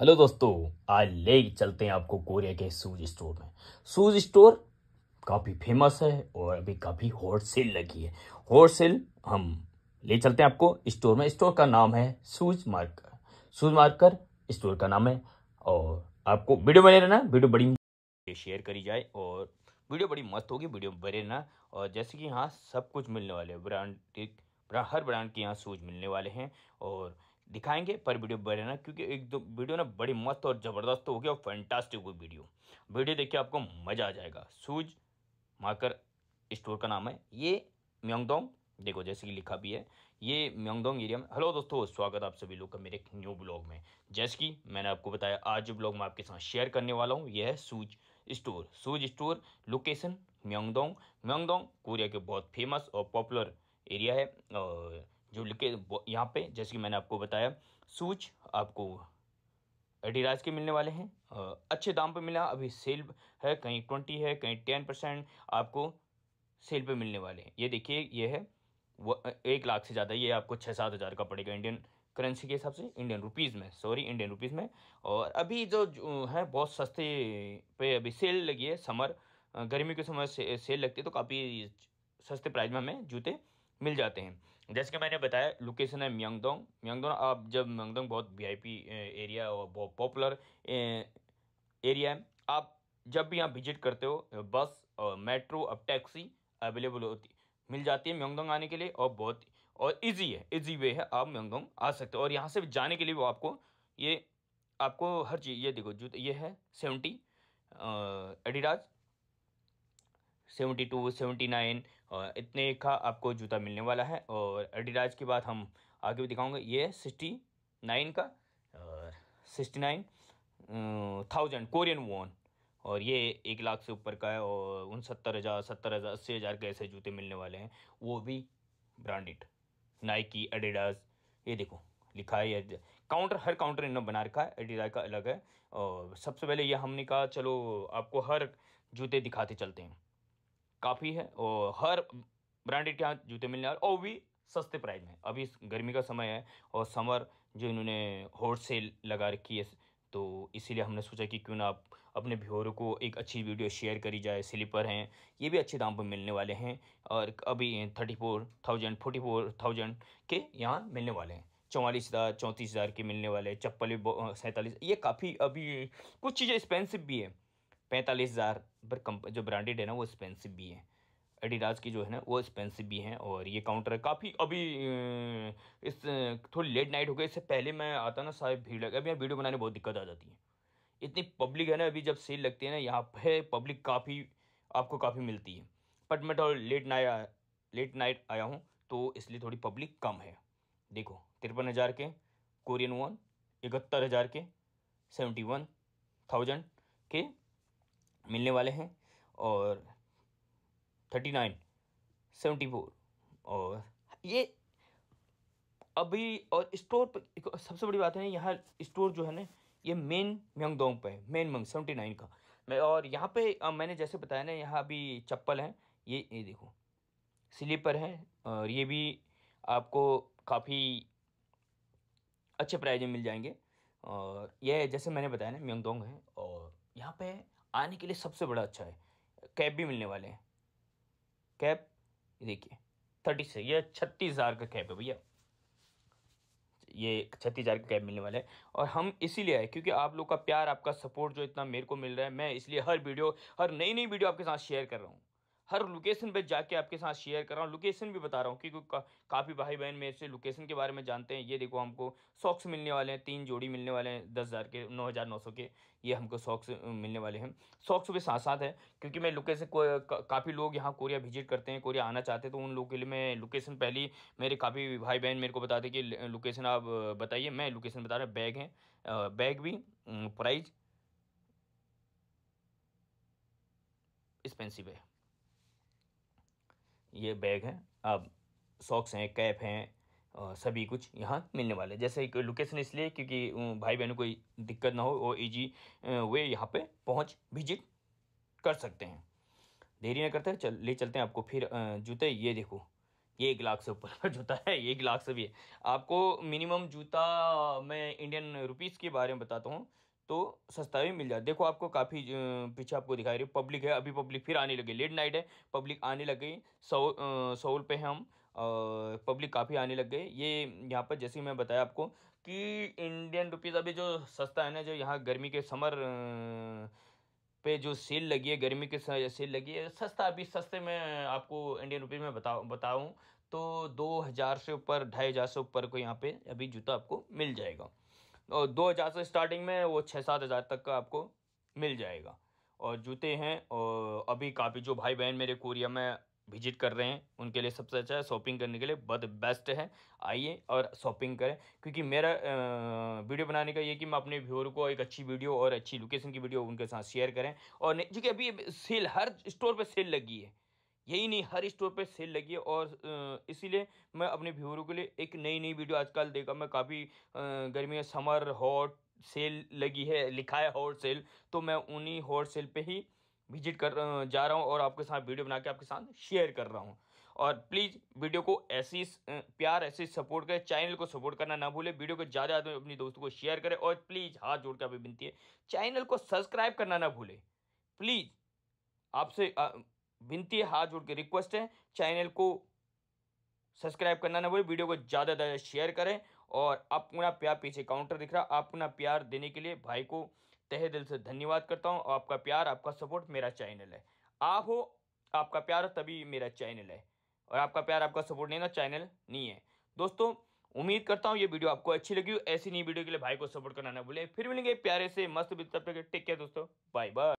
hello दोस्तों आज ले चलते हैं आपको कोरिया के शूज स्टोर में शूज स्टोर काफ़ी फेमस है और अभी काफ़ी होल सेल लगी है होल सेल हम ले चलते हैं आपको स्टोर में स्टोर का नाम है shoes marker shoes marker store का नाम है और आपको वीडियो बने रहना वीडियो बड़ी शेयर करी जाए और वीडियो बड़ी मस्त होगी वीडियो बने रहना और जैसे कि यहाँ सब कुछ मिलने वाले ब्रांड हर ब्रांड के यहाँ शूज मिलने वाले हैं और दिखाएंगे पर वीडियो ना क्योंकि एक दो वीडियो ना बड़ी मस्त और ज़बरदस्त होगी और फैंटास्टिक हुई वीडियो वीडियो देखिए आपको मज़ा आ जाएगा सूज मार्कर स्टोर का नाम है ये म्योंगदोंग देखो जैसे कि लिखा भी है ये म्योंगदोंग एरिया में हेलो दोस्तों स्वागत आप सभी लोग का मेरे एक न्यू ब्लॉग में जैसे कि मैंने आपको बताया आज जो ब्लॉग मैं आपके साथ शेयर करने वाला हूँ यह है shoes store shoes store location Myeongdong Myeongdong Korea के बहुत फेमस और पॉपुलर एरिया है और जो लिखे यहाँ पे जैसे कि मैंने आपको बताया सूच आपको एडिराज के मिलने वाले हैं अच्छे दाम पे मिला अभी सेल है कहीं ट्वेंटी है कहीं टेन परसेंट आपको सेल पे मिलने वाले हैं ये देखिए ये है वो एक लाख से ज़्यादा ये आपको छः सात हज़ार का पड़ेगा इंडियन करेंसी के हिसाब से इंडियन रुपीज़ में सॉरी इंडियन रुपीज़ में और अभी जो, जो है बहुत सस्ते पे अभी सेल लगी है समर गर्मी के समय से सेल लगती है तो काफ़ी सस्ते प्राइस में हमें जूते मिल जाते हैं जैसे कि मैंने बताया लोकेशन है म्यांगदोंग म्यांगदोंग आप जब म्यांगदोंग बहुत वीआईपी एरिया और बहुत पॉपुलर एरिया है आप जब भी यहाँ विजिट करते हो बस और मेट्रो अब टैक्सी अवेलेबल होती मिल जाती है म्यांगदोंग आने के लिए और बहुत और इजी है इजी वे है आप म्यांगदोंग आ सकते हो और यहाँ से जाने के लिए वो आपको ये आपको हर चीज़ ये देखो जूते ये है seventy Adidas seventy two seventy nine इतने का आपको जूता मिलने वाला है और एडिडाज की बात हम आगे भी दिखाऊंगे ये सिक्सटी नाइन का और sixty nine thousand Korean won और ये एक लाख से ऊपर का है और उन सत्तर हज़ार सत्तर हज़ार अस्सी हज़ार के ऐसे जूते मिलने वाले हैं वो भी ब्रांडेड नाइकी एडिडास ये देखो लिखा है काउंटर हर काउंटर इन्होंने बना रखा है एडिडास का अलग है और सबसे पहले ये हमने कहा चलो आपको हर जूते दिखाते चलते हैं काफ़ी है और हर ब्रांडेड के यहाँ जूते मिलने वाले और भी सस्ते प्राइस में अभी गर्मी का समय है और समर जो इन्होंने होल सेल लगा रखी है तो इसीलिए हमने सोचा कि क्यों ना आप अपने भ्योरों को एक अच्छी वीडियो शेयर करी जाए स्लीपर हैं ये भी अच्छे दाम पर मिलने वाले हैं और अभी thirty four thousand forty four thousand के यहाँ मिलने वाले हैं चौवालीस हज़ार चौंतीस हज़ार के मिलने वाले चप्पल भी सैंतालीस ये काफ़ी अभी कुछ चीज़ें एक्सपेंसिव भी हैं पैंतालीस हज़ार पर जो ब्रांडेड है ना वो एक्सपेंसिव भी हैं एडिडास की जो है ना वो एक्सपेंसिव भी हैं और ये काउंटर है काफ़ी अभी इस थोड़ी लेट नाइट हो गई इससे पहले मैं आता ना सारे भीड़ लगे अभी यहाँ वीडियो बनाने बहुत दिक्कत आ जाती है इतनी पब्लिक है ना अभी जब सेल लगती है ना यहाँ पे पब्लिक काफ़ी आपको काफ़ी मिलती है बट मैं थोड़ा लेट नाइट लेट नाइट आया हूँ तो इसलिए थोड़ी पब्लिक कम है देखो तिरपन हज़ार के कोरियन वन इकहत्तर हज़ार के सेवेंटी वन थाउजेंड के मिलने वाले हैं और थर्टी नाइन सेवेंटी फोर और ये अभी और स्टोर पर सबसे बड़ी बात है यहाँ स्टोर जो है ना ये मेन म्योंगदोंग पे है मेन मंग सेवेंटी नाइन का मैं और यहाँ पे आ, मैंने जैसे बताया ना यहाँ अभी चप्पल हैं ये ये देखो स्लीपर हैं और ये भी आपको काफ़ी अच्छे प्राइज में मिल जाएंगे और यह जैसे मैंने बताया ना म्योंगदोंग है और यहाँ पे आने के लिए सबसे बड़ा अच्छा है कैब भी मिलने वाले हैं कैब देखिए थर्टी से यह छत्तीस हज़ार का कैब है भैया ये छत्तीस हज़ार का कैब मिलने वाला है और हम इसीलिए आए क्योंकि आप लोग का प्यार आपका सपोर्ट जो इतना मेरे को मिल रहा है मैं इसलिए हर वीडियो हर नई नई वीडियो आपके साथ शेयर कर रहा हूँ हर लोकेशन पे जाके आपके साथ शेयर कर रहा हूँ लोकेशन भी बता रहा हूँ क्योंकि का, काफ़ी भाई बहन मेरे से लोकेशन के बारे में जानते हैं ये देखो हमको सॉक्स मिलने वाले हैं तीन जोड़ी मिलने वाले हैं दस हज़ार के नौ हज़ार नौ सौ के ये हमको सॉक्स मिलने वाले हैं सॉक्स भी साथ साथ है क्योंकि मैं लोकेशन को काफ़ी लोग यहाँ कोरिया विजिट करते हैं कोरिया आना चाहते हैं तो उन लोगों के लिए मैं लोकेशन पहली मेरे काफ़ी भाई बहन मेरे को बताते कि लोकेशन आप बताइए मैं लोकेशन बता रहा बैग है बैग भी प्राइज एक्सपेंसिव है ये बैग हैं अब सॉक्स हैं कैप हैं सभी कुछ यहाँ मिलने वाले जैसे कि लोकेशन इसलिए क्योंकि भाई बहनों कोई दिक्कत ना हो और ईजी वे यहाँ पे पहुँच विजिट कर सकते हैं देरी ना करते चल ले चलते हैं आपको फिर जूते ये देखो ये एक लाख से ऊपर का जूता है एक लाख से भी है आपको मिनिमम जूता मैं इंडियन रुपीज़ के बारे में बताता हूँ तो सस्ता भी मिल जाए देखो आपको काफ़ी पीछे आपको दिखाई रही पब्लिक है अभी पब्लिक फिर आने लगी लेट नाइट है पब्लिक आने लग गई सौ सौल पे हम पब्लिक काफ़ी आने लग गए ये यहाँ पर जैसे मैं बताया आपको कि इंडियन रुपीज़ अभी जो सस्ता है ना जो यहाँ गर्मी के समर पे जो सेल लगी है गर्मी के सेल लगी है सस्ता अभी सस्ते में आपको इंडियन रुपीज़ में बताऊँ बताऊँ तो दो हज़ार से ऊपर ढाई हज़ार से ऊपर को यहाँ पे अभी जूता आपको मिल जाएगा और दो हज़ार से स्टार्टिंग में वो छः सात हज़ार तक का आपको मिल जाएगा और जूते हैं और अभी काफ़ी जो भाई बहन मेरे कोरिया में विजिट कर रहे हैं उनके लिए सबसे अच्छा है शॉपिंग करने के लिए बद बेस्ट है आइए और शॉपिंग करें क्योंकि मेरा वीडियो बनाने का ये कि मैं अपने व्यूअर को एक अच्छी वीडियो और अच्छी लोकेशन की वीडियो उनके साथ शेयर करें और क्योंकि अभी सेल हर स्टोर पर सेल लगी है यही नहीं हर स्टोर पे सेल लगी है और इसीलिए मैं अपने व्यूअरों के लिए एक नई नई वीडियो आजकल देखा मैं काफ़ी गर्मी है समर हॉट सेल लगी है लिखा है हॉट सेल तो मैं उन्हीं हॉट सेल पे ही विजिट कर जा रहा हूँ और आपके साथ वीडियो बना के आपके साथ शेयर कर रहा हूँ और प्लीज़ वीडियो को ऐसी प्यार ऐसे सपोर्ट करें चैनल को सपोर्ट करना ना भूलें वीडियो को ज़्यादा ज़्यादा अपने दोस्तों को शेयर करें और प्लीज़ हाथ जोड़ के आपकी विनती है चैनल को सब्सक्राइब करना ना भूलें प्लीज़ आपसे विनती हाथ जोड़ के रिक्वेस्ट है चैनल को सब्सक्राइब करना ना भूलें वीडियो को ज़्यादा से ज़्यादा शेयर करें और अपना प्यार पीछे काउंटर दिख रहा अपना प्यार देने के लिए भाई को तहे दिल से धन्यवाद करता हूँ आपका प्यार आपका सपोर्ट मेरा चैनल है आप हो आपका प्यार तभी मेरा चैनल है और आपका प्यार आपका सपोर्ट नहीं ना चैनल नहीं है दोस्तों उम्मीद करता हूँ ये वीडियो आपको अच्छी लगी हो ऐसी नई वीडियो के लिए भाई को सपोर्ट करना ना बोले फिर मिलेंगे प्यारे से मस्त तब तक टेक केयर दोस्तों बाय बाय